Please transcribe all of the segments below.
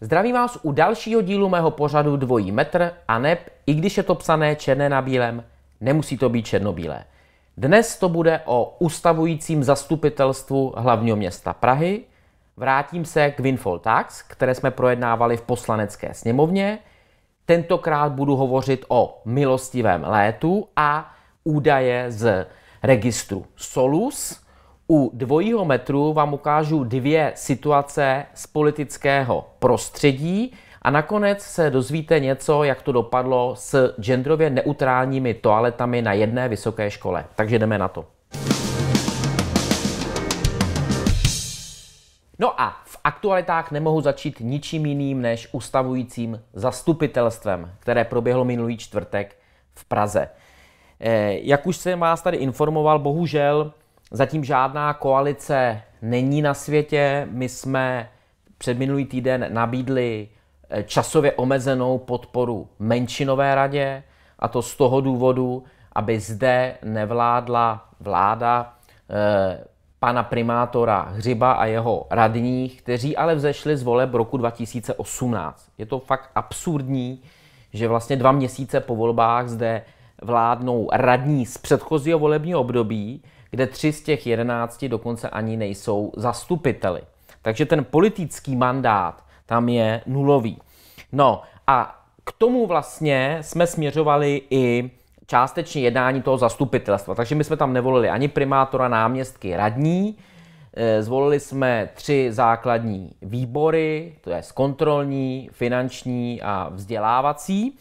Zdravím vás u dalšího dílu mého pořadu Dvojí metr a neb, i když je to psané černé na bílém, nemusí to být černobílé. Dnes to bude o ustavujícím zastupitelstvu hlavního města Prahy – Vrátím se k Winfall tax, které jsme projednávali v poslanecké sněmovně. Tentokrát budu hovořit o milostivém létu a údaje z registru Solus. U dvojího metru vám ukážu dvě situace z politického prostředí a nakonec se dozvíte něco, jak to dopadlo s genderově neutrálními toaletami na jedné vysoké škole. Takže jdeme na to. No a v aktualitách nemohu začít ničím jiným než ustavujícím zastupitelstvem, které proběhlo minulý čtvrtek v Praze. Eh, jak už jsem vás tady informoval, bohužel zatím žádná koalice není na světě. My jsme před minulý týden nabídli eh, časově omezenou podporu menšinové radě, a to z toho důvodu, aby zde nevládla vláda eh, pana primátora Hřiba a jeho radních, kteří ale vzešli z voleb roku 2018. Je to fakt absurdní, že vlastně dva měsíce po volbách zde vládnou radní z předchozího volebního období, kde tři z těch jedenácti dokonce ani nejsou zastupiteli. Takže ten politický mandát tam je nulový. No a k tomu vlastně jsme směřovali i částečně jednání toho zastupitelstva. Takže my jsme tam nevolili ani primátora, náměstky, radní, eh, Zvolili jsme tři základní výbory, to je kontrolní, finanční a vzdělávací.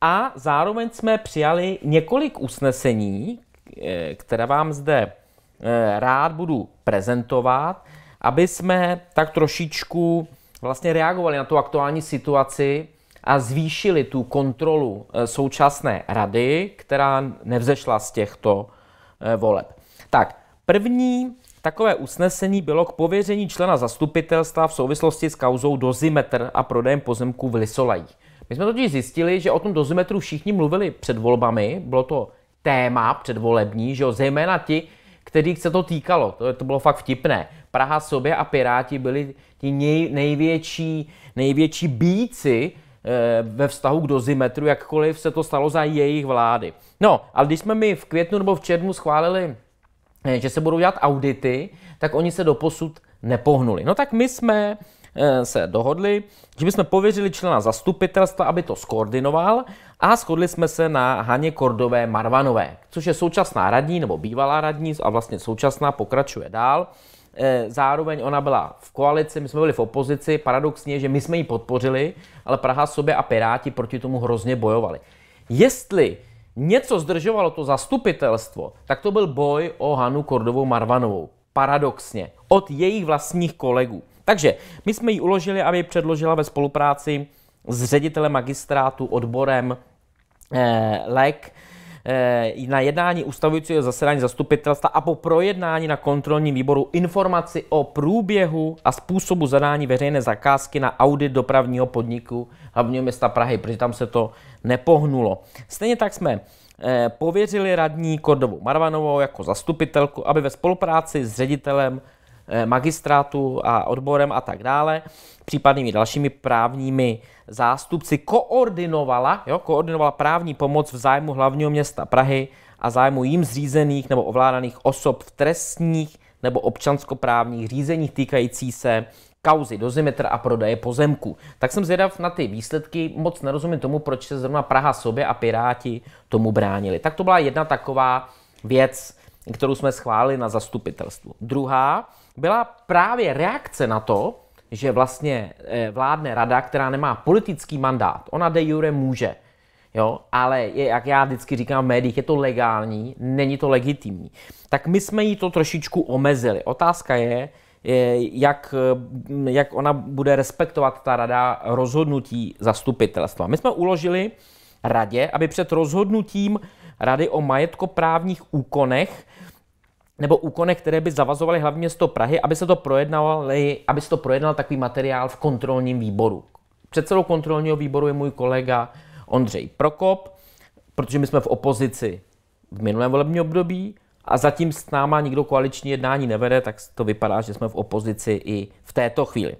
A zároveň jsme přijali několik usnesení, eh, které vám zde eh, rád budu prezentovat, aby jsme tak trošičku vlastně reagovali na tu aktuální situaci a zvýšili tu kontrolu eh, současné rady, která nevzešla z těchto eh, voleb. Tak, první takové usnesení bylo k pověření člena zastupitelstva v souvislosti s kauzou dozimetr a prodejem pozemků v Lisolajích. My jsme totiž zjistili, že o tom dozimetru všichni mluvili před volbami, bylo to téma předvolební, že jo, zejména ti, kterých se to týkalo. To, to bylo fakt vtipné. Praha sobě a Piráti byli ti nej, největší, největší bíci Eh, ve vztahu k dozimetru, jakkoliv se to stalo za jejich vlády. No, ale když jsme mi v květnu nebo v červnu schválili, eh, že se budou dělat audity, tak oni se doposud nepohnuli. No tak my jsme eh, se dohodli, že bychom pověřili člena zastupitelstva, aby to skoordinoval a shodli jsme se na Haně Kordové Marvanové, což je současná radní nebo bývalá radní a vlastně současná pokračuje dál. Eh, zároveň ona byla v koalici, my jsme byli v opozici. Paradoxně, že my jsme ji podpořili, ale Praha sobě a Piráti proti tomu hrozně bojovali. Jestli něco zdržovalo to zastupitelstvo, tak to byl boj o Hanu Kordovou Marvanovou. Paradoxně. Od jejich vlastních kolegů. Takže my jsme ji uložili, aby předložila ve spolupráci s ředitelem magistrátu odborem eh, LEK Eh, na jednání ustavujícího zasedání zastupitelstva a po projednání na kontrolním výboru informaci o průběhu a způsobu zadání veřejné zakázky na audit dopravního podniku hlavního města Prahy, protože tam se to nepohnulo. Stejně tak jsme eh, pověřili radní Kordovu Marvanovou jako zastupitelku, aby ve spolupráci s ředitelem Eh, magistrátu a odborem a tak dále, případnými dalšími právními zástupci, koordinovala, jo, koordinovala právní pomoc v zájmu hlavního města Prahy a zájmu jim zřízených nebo ovládaných osob v trestních nebo občanskoprávních řízeních týkající se kauzy dozimetr a prodeje pozemku. Tak jsem zvědav na ty výsledky, moc nerozumím tomu, proč se zrovna Praha sobě a Piráti tomu bránili. Tak to byla jedna taková věc, kterou jsme schválili na zastupitelstvu. Druhá, byla právě reakce na to, že vlastně eh, vládne rada, která nemá politický mandát. Ona de jure může, jo, ale je, jak já vždycky říkám v médiích, je to legální, není to legitimní. Tak my jsme jí to trošičku omezili. Otázka je, jak, mm, jak ona bude respektovat ta rada rozhodnutí zastupitelstva. My jsme uložili radě, aby před rozhodnutím rady o majetkoprávních úkonech nebo úkony, které by zavazovaly hlavní město Prahy, aby se to projednal, aby se to projednal takový materiál v kontrolním výboru. Předsedou kontrolního výboru je můj kolega Ondřej Prokop, protože my jsme v opozici v minulém volebním období a zatím s náma nikdo koaliční jednání nevede, tak to vypadá, že jsme v opozici i v této chvíli.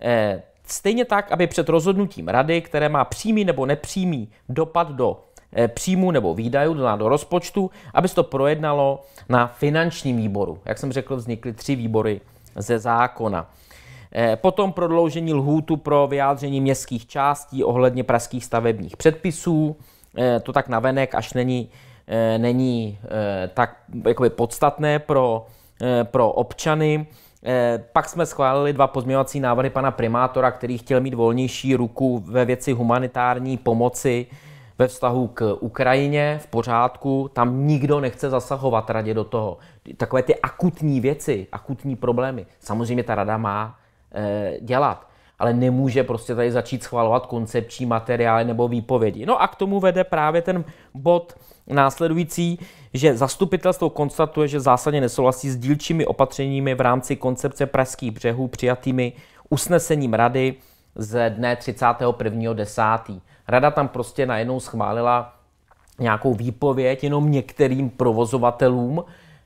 Eh, stejně tak, aby před rozhodnutím rady, které má přímý nebo nepřímý dopad do Eh, příjmu nebo výdajů do rozpočtu, aby se to projednalo na finančním výboru. Jak jsem řekl, vznikly tři výbory ze zákona. Eh, potom prodloužení lhůtu pro vyjádření městských částí ohledně pražských stavebních předpisů. Eh, to tak navenek až není, není tak jakoby podstatné pro, pro občany. Pak jsme schválili dva pozměňovací návrhy pana primátora, který chtěl mít volnější ruku ve věci humanitární pomoci ve vztahu k Ukrajině v pořádku, tam nikdo nechce zasahovat radě do toho. Takové ty akutní věci, akutní problémy, samozřejmě ta rada má e, dělat, ale nemůže prostě tady začít schvalovat koncepční materiály nebo výpovědi. No a k tomu vede právě ten bod následující, že zastupitelstvo konstatuje, že zásadně nesouhlasí s dílčími opatřeními v rámci koncepce Pražských břehů přijatými usnesením rady ze dne 31.10. Rada tam prostě najednou schválila nějakou výpověď jenom některým provozovatelům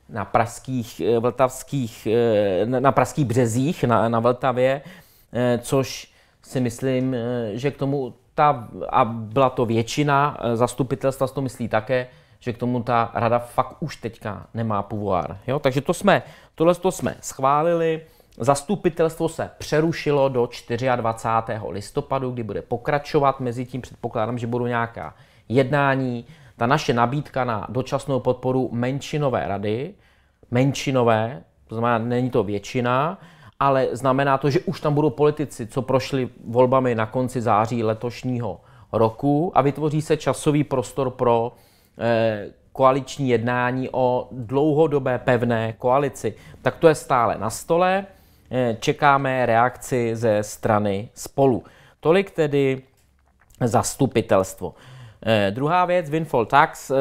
na pražských, eh, vltavských, eh, na pražských březích, na, na Vltavě, eh, což si myslím, že k tomu ta, a byla to většina, zastupitelstva to myslí také, že k tomu ta rada fakt už teďka nemá pouvoir. Jo? Takže to jsme, tohle to jsme schválili, Zastupitelstvo se přerušilo do 24. listopadu, kdy bude pokračovat. mezi tím předpokládám, že budou nějaká jednání. Ta naše nabídka na dočasnou podporu menšinové rady, menšinové, to znamená, není to většina, ale znamená to, že už tam budou politici, co prošli volbami na konci září letošního roku a vytvoří se časový prostor pro eh, koaliční jednání o dlouhodobé pevné koalici. Tak to je stále na stole. Eh, čekáme reakci ze strany spolu. Tolik tedy zastupitelstvo. Eh, druhá věc, Winfall Tax, eh,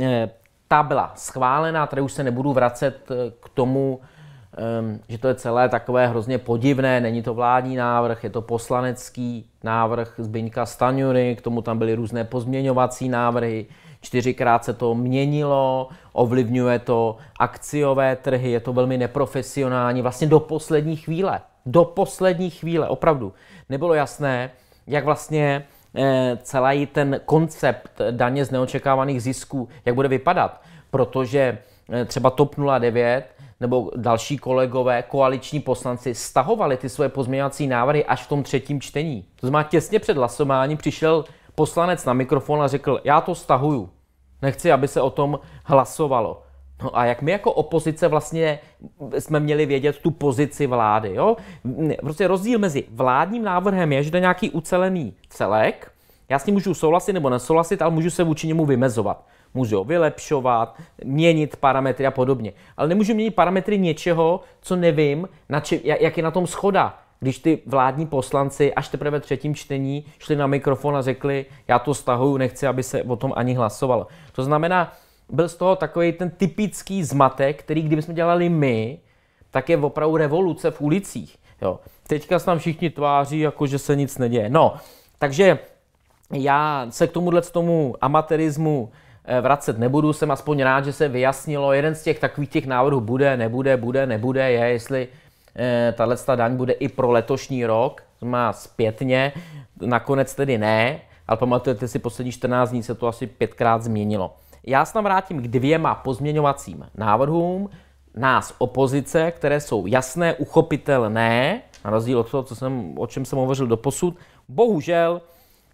eh, ta byla schválená, tady už se nebudu vracet eh, k tomu, eh, že to je celé takové hrozně podivné, není to vládní návrh, je to poslanecký návrh Zbyňka Staňury, k tomu tam byly různé pozměňovací návrhy, eh, čtyřikrát se to měnilo, ovlivňuje to akciové trhy, je to velmi neprofesionální, vlastně do poslední chvíle. Do poslední chvíle, opravdu. Nebylo jasné, jak vlastně eh, celý ten koncept daně z neočekávaných zisků, jak bude vypadat, protože eh, třeba TOP 09 nebo další kolegové, koaliční poslanci, stahovali ty svoje pozměňovací návrhy až v tom třetím čtení. To znamená, těsně před hlasováním přišel poslanec na mikrofon a řekl, já to stahuju. Nechci, aby se o tom hlasovalo. No a jak my jako opozice vlastně jsme měli vědět tu pozici vlády, jo? Prostě rozdíl mezi vládním návrhem je, že to je nějaký ucelený celek, já s ním můžu souhlasit nebo nesouhlasit, ale můžu se vůči němu vymezovat. Můžu ho vylepšovat, měnit parametry a podobně. Ale nemůžu měnit parametry něčeho, co nevím, na či, jak je na tom schoda když ty vládní poslanci až teprve ve třetím čtení šli na mikrofon a řekli, já to stahuju, nechci, aby se o tom ani hlasovalo. To znamená, byl z toho takový ten typický zmatek, který kdybychom dělali my, tak je opravdu revoluce v ulicích. Jo. Teďka se tam všichni tváří, jako že se nic neděje. No, takže já se k tomuhle tomu amatérismu eh, vracet nebudu, jsem aspoň rád, že se vyjasnilo, jeden z těch takových těch návrhů bude, nebude, bude, nebude, je, jestli Eh, tahle daň bude i pro letošní rok, má zpětně, nakonec tedy ne, ale pamatujete si, poslední 14 dní se to asi pětkrát změnilo. Já se tam vrátím k dvěma pozměňovacím návrhům nás opozice, které jsou jasné, uchopitelné, na rozdíl od toho, co jsem, o čem jsem hovořil do posud. Bohužel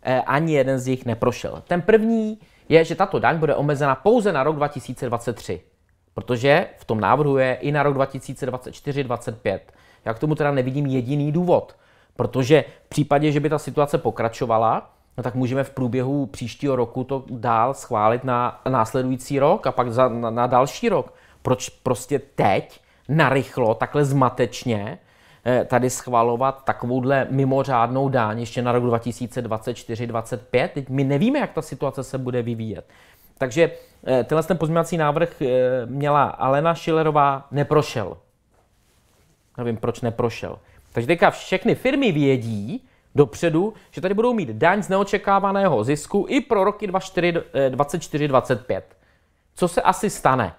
eh, ani jeden z nich neprošel. Ten první je, že tato daň bude omezena pouze na rok 2023. Protože v tom návrhu je i na rok 2024-2025. Já k tomu teda nevidím jediný důvod. Protože v případě, že by ta situace pokračovala, no tak můžeme v průběhu příštího roku to dál schválit na následující rok a pak za, na, na další rok. Proč prostě teď, narychlo, takhle zmatečně, eh, tady schvalovat takovouhle mimořádnou dáň ještě na rok 2024-2025. Teď my nevíme, jak ta situace se bude vyvíjet. Takže eh, tenhle ten pozměňovací návrh eh, měla Alena Schillerová, neprošel. Nevím, proč neprošel. Takže teďka všechny firmy vědí dopředu, že tady budou mít daň z neočekávaného zisku i pro roky 24-25. Eh, co se asi stane?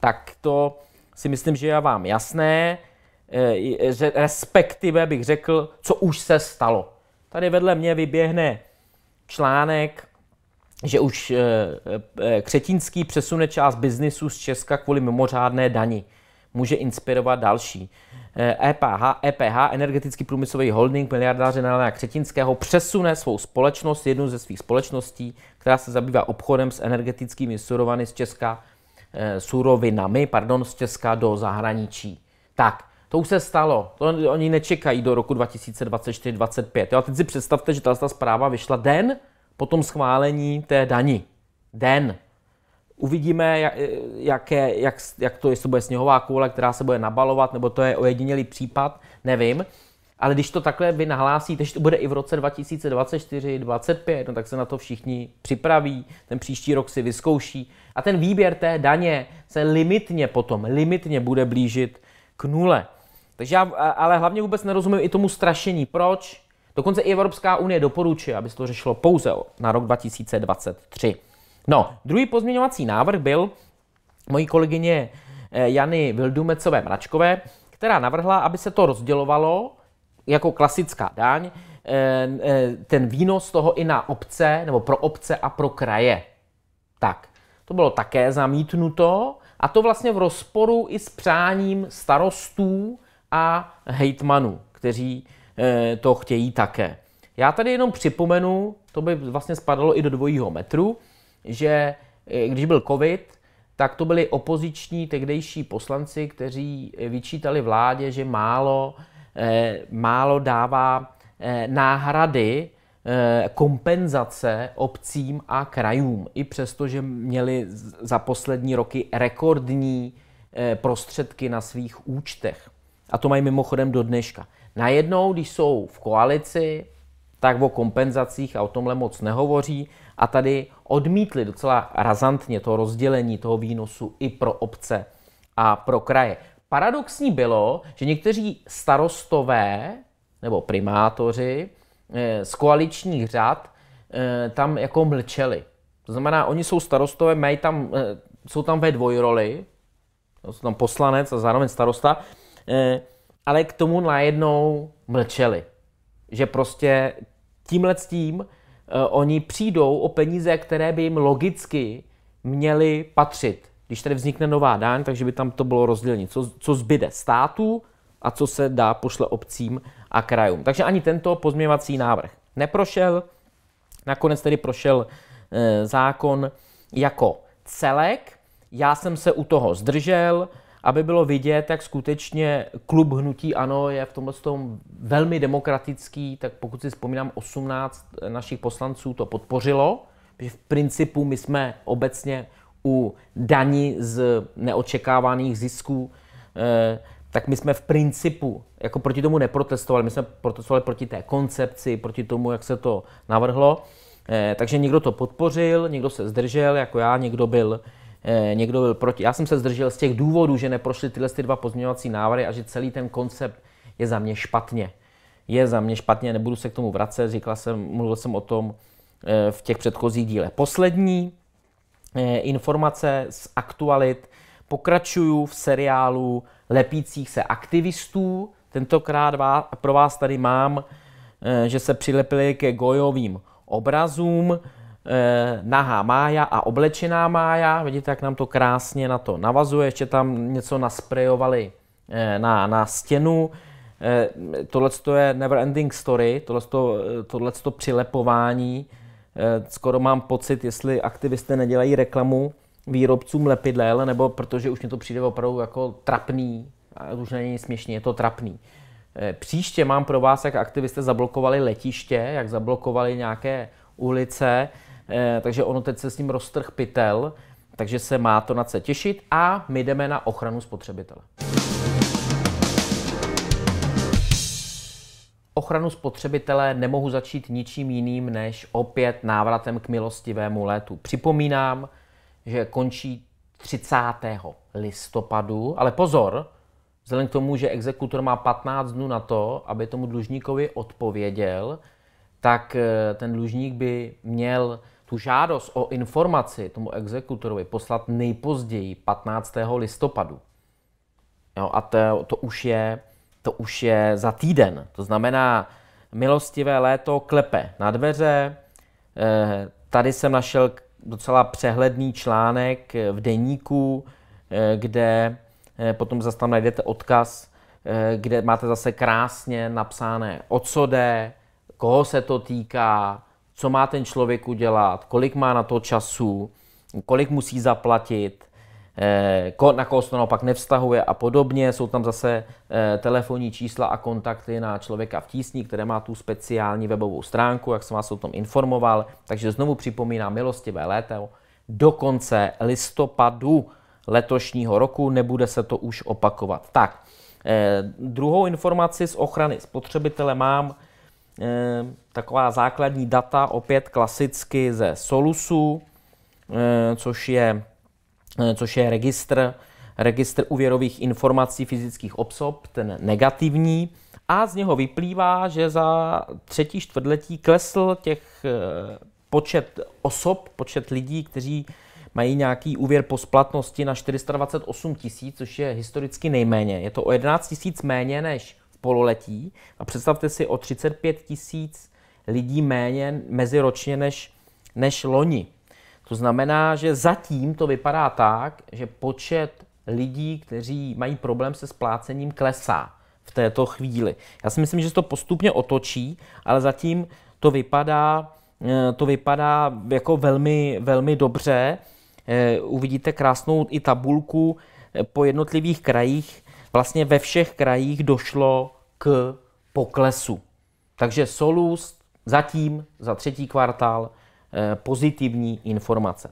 Tak to si myslím, že je vám jasné, že respektive bych řekl, co už se stalo. Tady vedle mě vyběhne článek že už eh, eh, Křetínský přesune část biznisu z Česka kvůli mimořádné dani. Může inspirovat další. EPH, EPH e energetický průmyslový holding miliardáře Nelana Křetinského, přesune svou společnost, jednu ze svých společností, která se zabývá obchodem s energetickými surovany z Česka, eh, surovinami, pardon, z Česka do zahraničí. Tak, to už se stalo. To oni nečekají do roku 2024-2025. teď si představte, že ta zpráva vyšla den, po tom schválení té dani. Den. Uvidíme, jak, e, jaké, jak, jak to, jestli bude sněhová koule, která se bude nabalovat, nebo to je ojedinělý případ, nevím. Ale když to takhle vy nahlásíte, že to bude i v roce 2024, 2025, no tak se na to všichni připraví, ten příští rok si vyzkouší. A ten výběr té daně se limitně potom, limitně bude blížit k nule. Takže já ale hlavně vůbec nerozumím i tomu strašení. Proč? Dokonce i Evropská unie doporučuje, aby se to řešilo pouze na rok 2023. No, druhý pozměňovací návrh byl mojí kolegyně eh, Jany Vildumecové Mračkové, která navrhla, aby se to rozdělovalo jako klasická daň, eh, eh, ten výnos toho i na obce, nebo pro obce a pro kraje. Tak, to bylo také zamítnuto a to vlastně v rozporu i s přáním starostů a hejtmanů, kteří Eh, to chtějí také. Já tady jenom připomenu, to by vlastně spadalo i do dvojího metru, že eh, když byl covid, tak to byli opoziční tehdejší poslanci, kteří vyčítali vládě, že málo, eh, málo dává náhrady, kompenzace obcím a krajům, i přesto, že měli za poslední roky rekordní prostředky na svých účtech. A to mají mimochodem do dneška. Najednou, když jsou v koalici, tak o kompenzacích a o tomhle moc nehovoří a tady odmítli docela razantně to rozdělení toho výnosu i pro obce a pro kraje. Paradoxní bylo, že někteří starostové nebo primátoři eh, z koaličních řad eh, tam jako mlčeli. To znamená, oni jsou starostové, mají tam, eh, jsou tam ve dvojroli, jsou tam poslanec a zároveň starosta, ale k tomu najednou mlčeli. Že prostě tímhle s tím uh, oni přijdou o peníze, které by jim logicky měly patřit. Když tady vznikne nová daň, takže by tam to bylo rozdělení. Co, co zbyde státu a co se dá pošle obcím a krajům. Takže ani tento pozměvací návrh neprošel. Nakonec tedy prošel e, zákon jako celek. Já jsem se u toho zdržel aby bylo vidět, jak skutečně klub Hnutí Ano je v tomhle tom velmi demokratický, tak pokud si vzpomínám, 18 našich poslanců to podpořilo. V principu my jsme obecně u daní z neočekávaných zisků, eh, tak my jsme v principu jako proti tomu neprotestovali. My jsme protestovali proti té koncepci, proti tomu, jak se to navrhlo. Eh, takže někdo to podpořil, někdo se zdržel, jako já, někdo byl Eh, někdo byl proti. Já jsem se zdržel z těch důvodů, že neprošly tyhle ty dva pozměňovací návrhy a že celý ten koncept je za mě špatně. Je za mě špatně, nebudu se k tomu vracet, říkal jsem, mluvil jsem o tom eh, v těch předchozích dílech. Poslední eh, informace z aktualit. Pokračuju v seriálu lepících se aktivistů. Tentokrát pro vás tady mám, že se přilepili ke gojovým obrazům eh, nahá mája a oblečená mája. Vidíte, jak nám to krásně na to navazuje. Ještě tam něco nasprejovali eh, na, na stěnu. Eh, tohle je never ending story, tohle to přilepování. Eh, skoro mám pocit, jestli aktivisté nedělají reklamu výrobcům lepidel, nebo protože už mě to přijde opravdu jako trapný, a už není směšný, je to trapný. Eh, příště mám pro vás, jak aktivisté zablokovali letiště, jak zablokovali nějaké ulice, Eh, takže ono teď se s ním roztrh pytel, takže se má to na co těšit a my jdeme na ochranu spotřebitele. Ochranu spotřebitele nemohu začít ničím jiným než opět návratem k milostivému létu. Připomínám, že končí 30. listopadu, ale pozor, vzhledem k tomu, že exekutor má 15 dnů na to, aby tomu dlužníkovi odpověděl, tak eh, ten dlužník by měl tu žádost o informaci tomu exekutorovi poslat nejpozději 15. listopadu. Jo, a to, to, už je, to už je za týden. To znamená, milostivé léto klepe na dveře. E, tady jsem našel docela přehledný článek v deníku, e, kde e, potom zase tam najdete odkaz, kde máte zase krásně napsané, o co jde, koho se to týká, co má ten člověk udělat, kolik má na to času, kolik musí zaplatit, eh, na koho se to naopak nevztahuje a podobně. Jsou tam zase eh, telefonní čísla a kontakty na člověka v tísni, které má tu speciální webovou stránku, jak jsem vás o tom informoval. Takže znovu připomínám milostivé léto. Do konce listopadu letošního roku nebude se to už opakovat. Tak, eh, druhou informaci z ochrany spotřebitele mám Eh, taková základní data, opět klasicky ze Solusu, eh, což je, eh, což je registr, registr úvěrových informací fyzických osob, ten negativní, a z něho vyplývá, že za třetí čtvrtletí klesl těch počet osob, počet lidí, kteří mají nějaký úvěr po splatnosti na 428 tisíc, což je historicky nejméně. Je to o 11 tisíc méně než pololetí. A představte si o 35 tisíc lidí méně meziročně než, než loni. To znamená, že zatím to vypadá tak, že počet lidí, kteří mají problém se splácením, klesá v této chvíli. Já si myslím, že se to postupně otočí, ale zatím to vypadá, eh, to vypadá jako velmi, velmi dobře. Eh, uvidíte krásnou i tabulku eh, po jednotlivých krajích, vlastně ve všech krajích došlo k poklesu. Takže Solus zatím za třetí kvartál eh, pozitivní informace.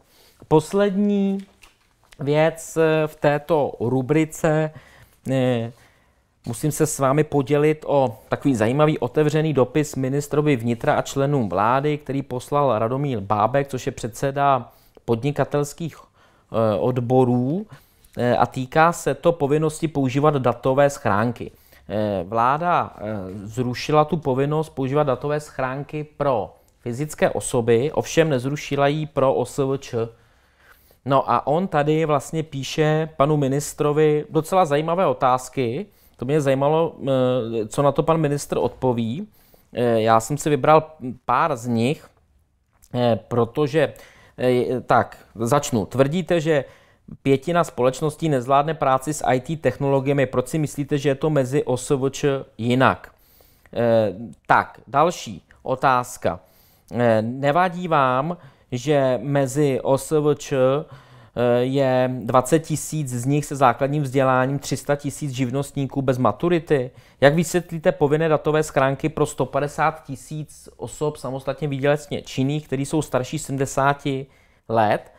Poslední věc eh, v této rubrice. Eh, musím se s vámi podělit o takový zajímavý otevřený dopis ministrovi vnitra a členům vlády, který poslal Radomír Bábek, což je předseda podnikatelských odborů Eh, a týká se to povinnosti používat datové schránky. Eh, vláda eh, zrušila tu povinnost používat datové schránky pro fyzické osoby, ovšem nezrušila ji pro OSVČ. No a on tady vlastně píše panu ministrovi docela zajímavé otázky. To mě zajímalo, co na to pan ministr odpoví. Já jsem si vybral pár z nich, protože tak, začnu. Tvrdíte, že pětina společností nezvládne práci s IT technologiemi. Proč si myslíte, že je to mezi OSVČ jinak? E, tak, další otázka. E, nevadí vám, že mezi OSVČ eh, je 20 tisíc z nich se základním vzděláním, 300 tisíc živnostníků bez maturity. Jak vysvětlíte povinné datové schránky pro 150 tisíc osob samostatně výdělecně činných, kteří jsou starší 70 let?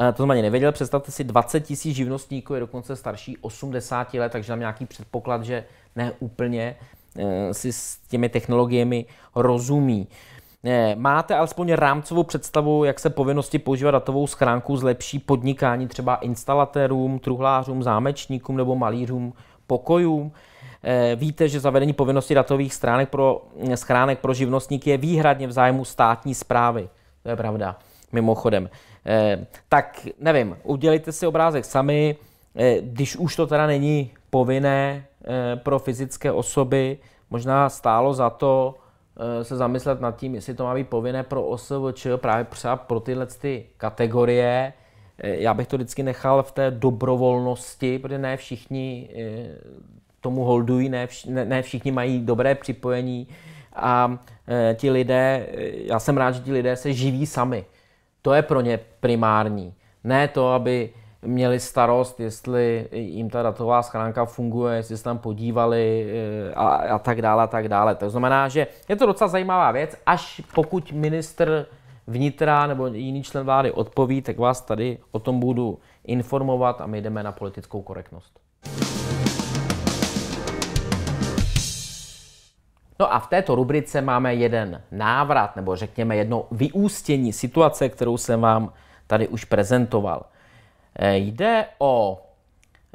Eh, to jsem ani nevěděl, představte si 20 tisíc živnostníků je dokonce starší 80 let, takže tam nějaký předpoklad, že ne úplně eh, si s těmi technologiemi rozumí. Eh, máte alespoň rámcovou představu, jak se povinnosti používat datovou schránku zlepší podnikání třeba instalatérům, truhlářům, zámečníkům nebo malířům pokojům? Víte, že zavedení povinnosti datových stránek pro, schránek pro živnostníky je výhradně v zájmu státní zprávy. To je pravda mimochodem. Eh, tak nevím, udělejte si obrázek sami, eh, když už to teda není povinné eh, pro fyzické osoby, možná stálo za to eh, se zamyslet nad tím, jestli to má být povinné pro OSVČ, právě třeba pro tyhle ty kategorie. Eh, já bych to vždycky nechal v té dobrovolnosti, protože ne všichni eh, tomu holdují, ne, vš- ne, ne všichni mají dobré připojení a e, ti lidé, já jsem rád, že ti lidé se živí sami. To je pro ně primární. Ne to, aby měli starost, jestli jim ta datová schránka funguje, jestli se tam podívali eh, a, a tak dále a tak dále. To znamená, že je to docela zajímavá věc, až pokud ministr vnitra nebo jiný člen vlády odpoví, tak vás tady o tom budu informovat a my jdeme na politickou korektnost. No a v této rubrice máme jeden návrat, nebo řekněme jedno vyústění situace, kterou jsem vám tady už prezentoval. Eh, jde o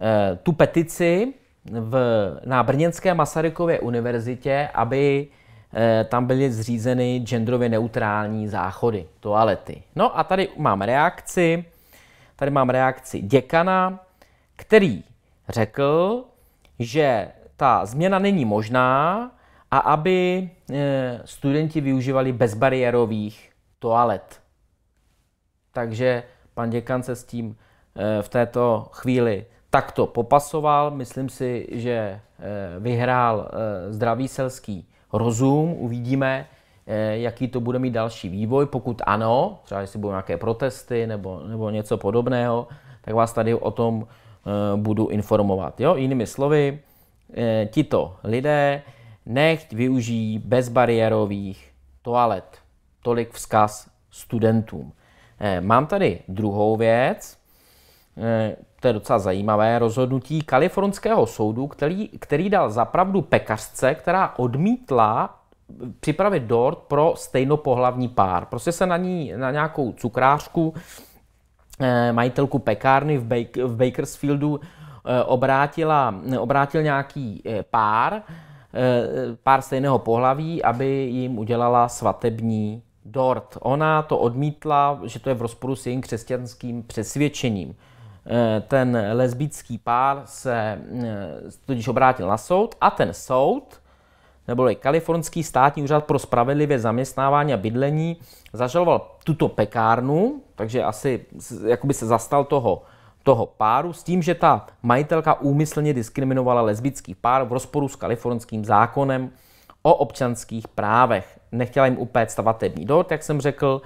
eh, tu petici v, na Brněnské Masarykově univerzitě, aby eh, tam byly zřízeny genderově neutrální záchody, toalety. No a tady mám reakci, tady mám reakci děkana, který řekl, že ta změna není možná, a aby eh, studenti využívali bezbariérových toalet. Takže pan děkan se s tím eh, v této chvíli takto popasoval. Myslím si, že eh, vyhrál zdravý selský rozum. Uvidíme, jaký to bude mít další vývoj. Pokud ano, třeba jestli budou nějaké protesty nebo, nebo něco podobného, tak vás tady o tom budu informovat. Jo? Jinými slovy, tito lidé nechť využijí bezbariérových toalet. Tolik vzkaz studentům. Eh, mám tady druhou věc, eh, to je docela zajímavé rozhodnutí kalifornského soudu, který, který dal zapravdu pekařce, která odmítla připravit dort pro stejnopohlavní pár. Prostě se na ní, na nějakou cukrářku, eh, majitelku pekárny v, Baker, v Bakersfieldu obrátila, obrátil nějaký pár, Eh, pár stejného pohlaví, aby jim udělala svatební dort. Ona to odmítla, že to je v rozporu s jejím křesťanským přesvědčením. Eh, ten lesbický pár se eh, totiž obrátil na soud a ten soud, neboli Kalifornský státní úřad pro spravedlivé zaměstnávání a bydlení, zažaloval tuto pekárnu, takže asi jakoby se zastal toho toho páru s tím, že ta majitelka úmyslně diskriminovala lesbický pár v rozporu s kalifornským zákonem o občanských právech. Nechtěla jim upéct vatební dort, jak jsem řekl,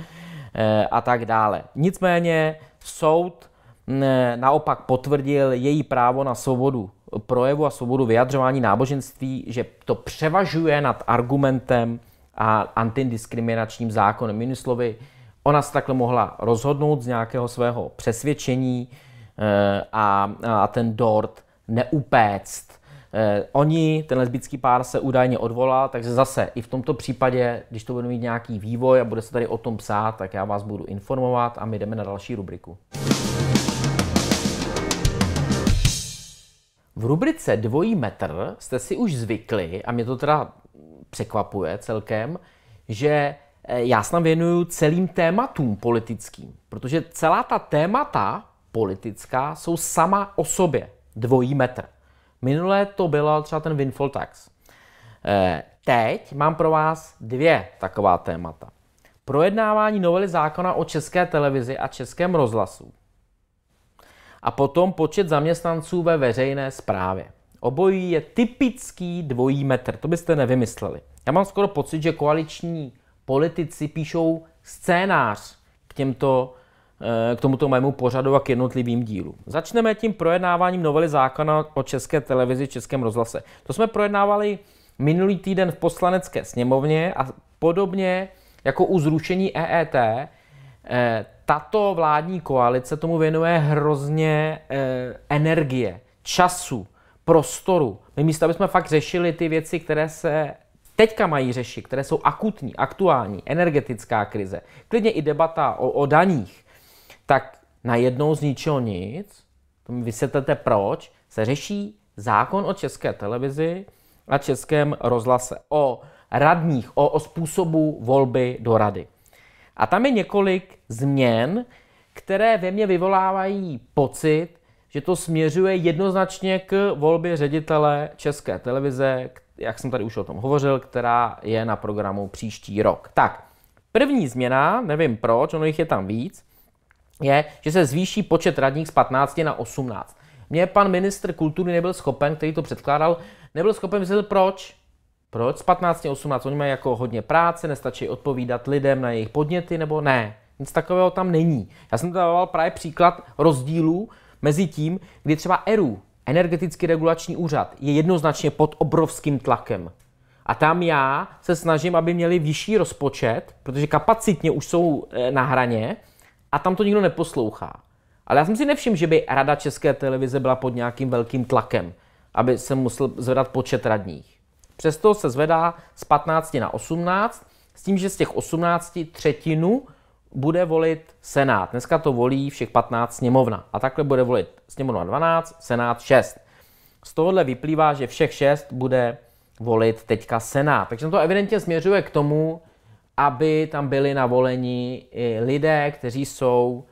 eh, a tak dále. Nicméně soud mm, eh, naopak potvrdil její právo na svobodu projevu a svobodu vyjadřování náboženství, že to převažuje nad argumentem a antidiskriminačním zákonem. Jinými slovy, ona se takhle mohla rozhodnout z nějakého svého přesvědčení, Eh, a, a ten dort neupéct. Eh, oni, ten lesbický pár se údajně odvolá, takže zase i v tomto případě, když to bude mít nějaký vývoj a bude se tady o tom psát, tak já vás budu informovat a my jdeme na další rubriku. V rubrice Dvojí metr jste si už zvykli, a mě to teda překvapuje celkem, že eh, já se věnuju celým tématům politickým, protože celá ta témata politická jsou sama o sobě dvojí metr. Minulé to byla třeba ten windfall tax. Eh, teď mám pro vás dvě taková témata. Projednávání novely zákona o české televizi a českém rozhlasu. A potom počet zaměstnanců ve veřejné správě. Obojí je typický dvojí metr, to byste nevymysleli. Já mám skoro pocit, že koaliční politici píšou scénář k těmto k tomuto mému pořadu a k jednotlivým dílům. Začneme tím projednáváním novely zákona o české televizi, českém rozhlase. To jsme projednávali minulý týden v poslanecké sněmovně a podobně jako u zrušení EET, eh, tato vládní koalice tomu věnuje hrozně eh, energie, času, prostoru. My místo, aby jsme fakt řešili ty věci, které se teďka mají řešit, které jsou akutní, aktuální, energetická krize, klidně i debata o, o daních, tak najednou z ničeho nic, to mi vysvětlete proč, se řeší zákon o české televizi a českém rozhlase, o radních, o, o způsobu volby do rady. A tam je několik změn, které ve mně vyvolávají pocit, že to směřuje jednoznačně k volbě ředitele České televize, jak jsem tady už o tom hovořil, která je na programu příští rok. Tak, první změna, nevím proč, ono jich je tam víc, je, že se zvýší počet radních z 15 na 18. Mě pan ministr kultury nebyl schopen, který to předkládal, nebyl schopen vysvětlit proč. Proč? Z 15 na 18. Oni mají jako hodně práce, nestačí odpovídat lidem na jejich podněty, nebo ne. Nic takového tam není. Já jsem dával právě příklad rozdílů mezi tím, kdy třeba ERU, Energetický regulační úřad, je jednoznačně pod obrovským tlakem. A tam já se snažím, aby měli vyšší rozpočet, protože kapacitně už jsou eh, na hraně, a tam to nikdo neposlouchá. Ale já jsem si nevšiml, že by Rada České televize byla pod nějakým velkým tlakem, aby se musel zvedat počet radních. Přesto se zvedá z 15 na 18, s tím, že z těch 18 třetinu bude volit Senát. Dneska to volí všech 15 sněmovna. A takhle bude volit sněmovna 12, Senát 6. Z tohohle vyplývá, že všech 6 bude volit teďka Senát. Takže to evidentně směřuje k tomu, aby tam byli navoleni i lidé, kteří jsou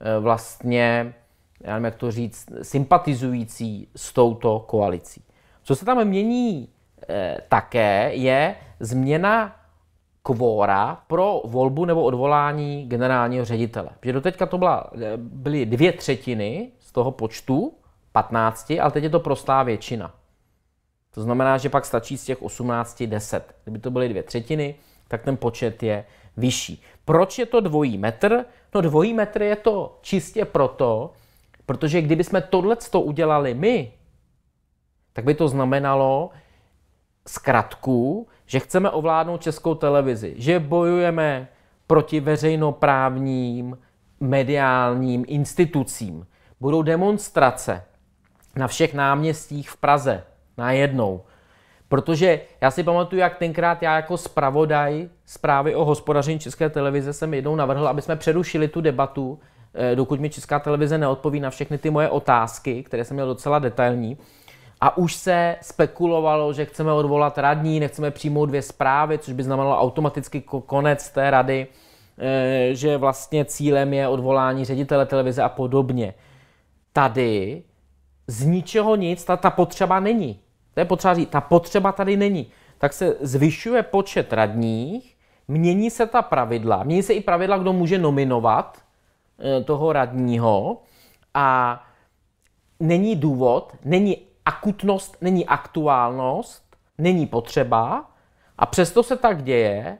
eh, vlastně, já nevím, jak to říct, sympatizující s touto koalicí. Co se tam mění eh, také, je změna kvóra pro volbu nebo odvolání generálního ředitele. Protože doteďka to byla, eh, byly dvě třetiny z toho počtu, 15, ale teď je to prostá většina. To znamená, že pak stačí z těch 18 10. Kdyby to byly dvě třetiny, tak ten počet je vyšší. Proč je to dvojí metr? No dvojí metr je to čistě proto, protože kdyby jsme tohleto udělali my, tak by to znamenalo zkratku, že chceme ovládnout českou televizi, že bojujeme proti veřejnoprávním mediálním institucím. Budou demonstrace na všech náměstích v Praze najednou. Protože já si pamatuju, jak tenkrát já jako zpravodaj zprávy o hospodaření České televize jsem jednou navrhl, aby jsme přerušili tu debatu, eh, dokud mi Česká televize neodpoví na všechny ty moje otázky, které jsem měl docela detailní. A už se spekulovalo, že chceme odvolat radní, nechceme přijmout dvě zprávy, což by znamenalo automaticky konec té rady, eh, že vlastně cílem je odvolání ředitele televize a podobně. Tady z ničeho nic ta, ta potřeba není. To je potřeba říct. Ta potřeba tady není. Tak se zvyšuje počet radních, mění se ta pravidla. Mění se i pravidla, kdo může nominovat eh, toho radního a není důvod, není akutnost, není aktuálnost, není potřeba a přesto se tak děje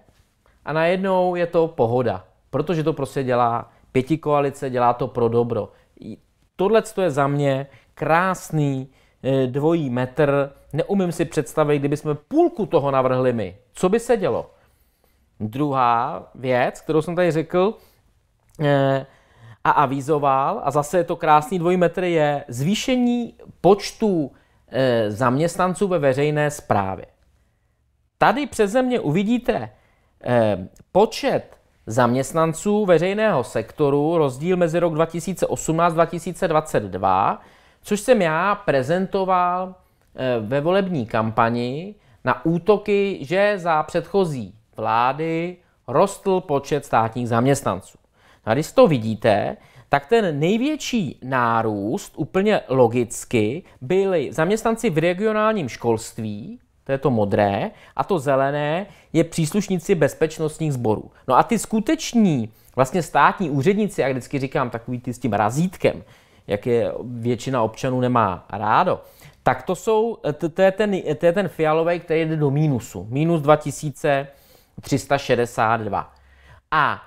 a najednou je to pohoda, protože to prostě dělá pěti koalice, dělá to pro dobro. Tohle je za mě krásný E, dvojí metr. Neumím si představit, kdyby jsme půlku toho navrhli my. Co by se dělo? Druhá věc, kterou jsem tady řekl e, a avizoval, a zase je to krásný dvojí metr, je zvýšení počtu e, zaměstnanců ve veřejné správě. Tady přeze mě uvidíte počet zaměstnanců veřejného sektoru, rozdíl mezi rok 2018-2022 Což jsem já prezentoval eh, ve volební kampani na útoky, že za předchozí vlády rostl počet státních zaměstnanců. A když to vidíte, tak ten největší nárůst úplně logicky byli zaměstnanci v regionálním školství, to je to modré, a to zelené je příslušníci bezpečnostních sborů. No a ty skuteční vlastně státní úředníci, jak vždycky říkám, takový ty s tím razítkem, jak je většina občanů nemá rádo, tak to, jsou, to, je ten, to je ten fialový, který jde do mínusu. Minus 2362. A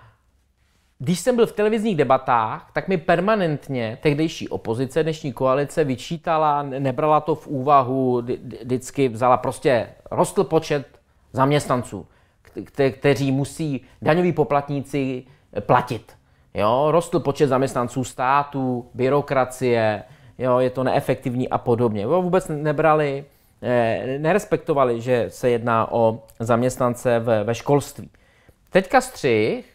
když jsem byl v televizních debatách, tak mi permanentně tehdejší opozice, dnešní koalice vyčítala, nebrala to v úvahu, vždycky vzala prostě, rostl počet zaměstnanců, kteří musí daňoví poplatníci platit. Jo, rostl počet zaměstnanců státu, byrokracie, jo, je to neefektivní a podobně. Jo, vůbec nebrali, eh, nerespektovali, že se jedná o zaměstnance ve, ve školství. Teďka střih,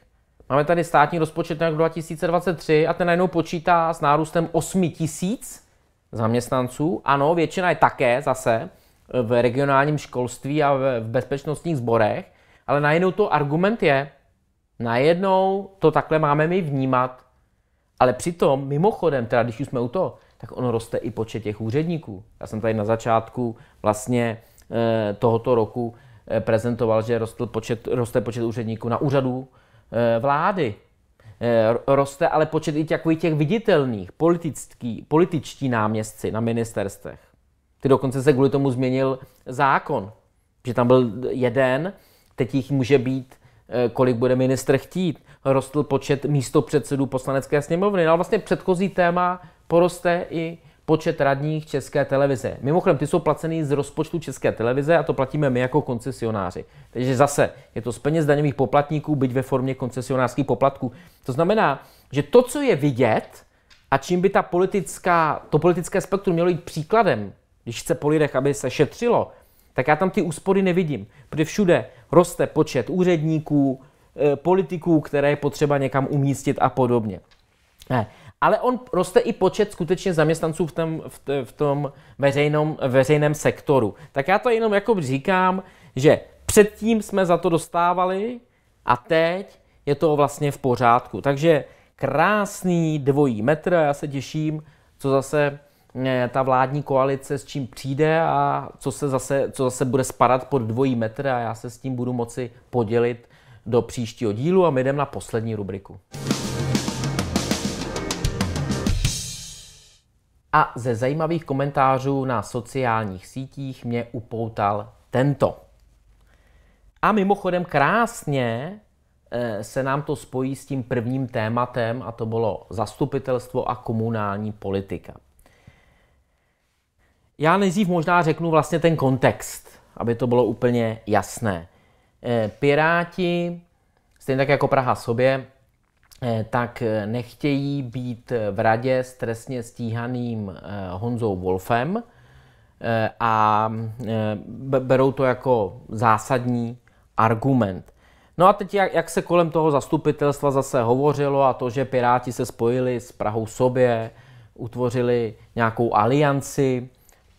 máme tady státní rozpočet nějak 2023 a ten najednou počítá s nárůstem 8 tisíc zaměstnanců. Ano, většina je také zase v regionálním školství a v bezpečnostních sborech, ale najednou to argument je, najednou to takhle máme my vnímat, ale přitom, mimochodem, teda když už jsme u toho, tak ono roste i počet těch úředníků. Já jsem tady na začátku vlastně eh, tohoto roku eh, prezentoval, že rostl počet, roste počet úředníků na úřadu eh, vlády. Roste ale počet i těch, těch viditelných politický, političtí náměstci na ministerstech. Ty dokonce se kvůli tomu změnil zákon, že tam byl jeden, teď jich může být Eh, kolik bude ministr chtít, rostl počet místopředsedů poslanecké sněmovny, no ale vlastně předchozí téma poroste i počet radních České televize. Mimochodem, ty jsou placený z rozpočtu České televize a to platíme my jako koncesionáři. Takže zase je to z peněz daňových poplatníků, byť ve formě koncesionářských poplatků. To znamená, že to, co je vidět a čím by ta politická, to politické spektrum mělo jít příkladem, když chce po lidech, aby se šetřilo, tak já tam ty úspory nevidím, protože všude roste počet úředníků, eh, politiků, které je potřeba někam umístit a podobně. Ne. Ale on roste i počet skutečně zaměstnanců v tom, v, v tom veřejnom, veřejném sektoru. Tak já to jenom jako říkám, že předtím jsme za to dostávali a teď je to vlastně v pořádku. Takže krásný dvojí metr a já se těším, co zase Eh, ta vládní koalice s čím přijde a co se zase, co zase bude spadat pod dvojí metr a já se s tím budu moci podělit do příštího dílu a my jdeme na poslední rubriku. A ze zajímavých komentářů na sociálních sítích mě upoutal tento. A mimochodem krásně eh, se nám to spojí s tím prvním tématem a to bylo zastupitelstvo a komunální politika. Já nejdřív možná řeknu vlastně ten kontext, aby to bylo úplně jasné. Eh, Piráti, stejně tak jako Praha sobě, eh, tak eh, nechtějí být v radě s trestně stíhaným Honzou Wolfem a berou to jako zásadní argument. No a teď, jak, se kolem toho zastupitelstva zase hovořilo a to, že Piráti se spojili s Prahou sobě, utvořili nějakou alianci,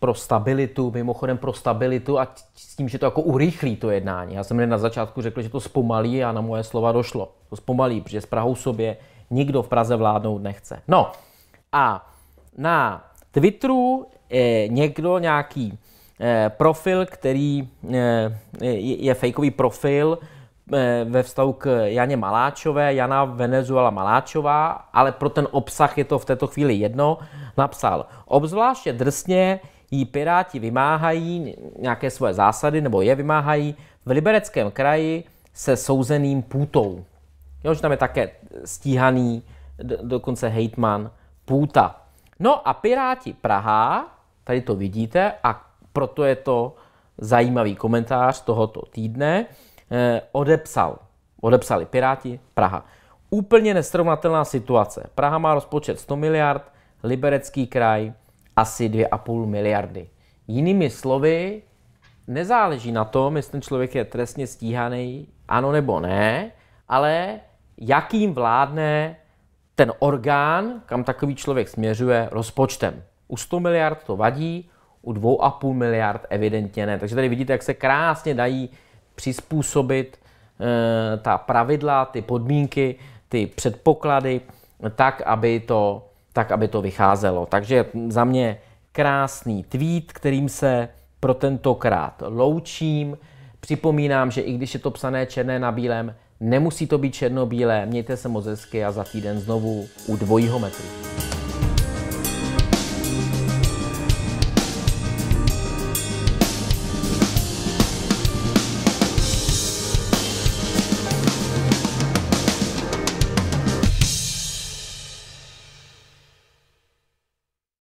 pro stabilitu, mimochodem pro stabilitu a s tím, že to jako urychlí to jednání. Já jsem na začátku řekl, že to zpomalí a na moje slova došlo. To zpomalí, protože s Prahou sobě nikdo v Praze vládnout nechce. No a na Twitteru je eh, někdo, nějaký eh, profil, který eh, je fejkový profil ve vztahu k Janě Maláčové, Jana Venezuela Maláčová, ale pro ten obsah je to v této chvíli jedno, napsal. Obzvláště drsně jí Piráti vymáhají, nějaké svoje zásady, nebo je vymáhají v libereckém kraji se souzeným půtou. Jo, že tam je také stíhaný dokonce hejtman půta. No a Piráti Praha, tady to vidíte a proto je to zajímavý komentář tohoto týdne, eh, odepsal. Odepsali Piráti Praha. Úplně nesrovnatelná situace. Praha má rozpočet 100 miliard, Liberecký kraj asi 2,5 miliardy. Jinými slovy, nezáleží na tom, jestli ten člověk je trestně stíhaný, ano nebo ne, ale jakým vládne ten orgán, kam takový člověk směřuje, rozpočtem. U 100 miliard to vadí, u 2,5 miliard evidentně ne. Takže tady vidíte, jak se krásně dají přizpůsobit e, ta pravidla, ty podmínky, ty předpoklady, tak, aby to tak, aby to vycházelo. Takže za mě krásný tweet, kterým se pro tentokrát loučím. Připomínám, že i když je to psané černé na bílém, nemusí to být černobílé. Mějte se moc hezky a za týden znovu u dvojího metru.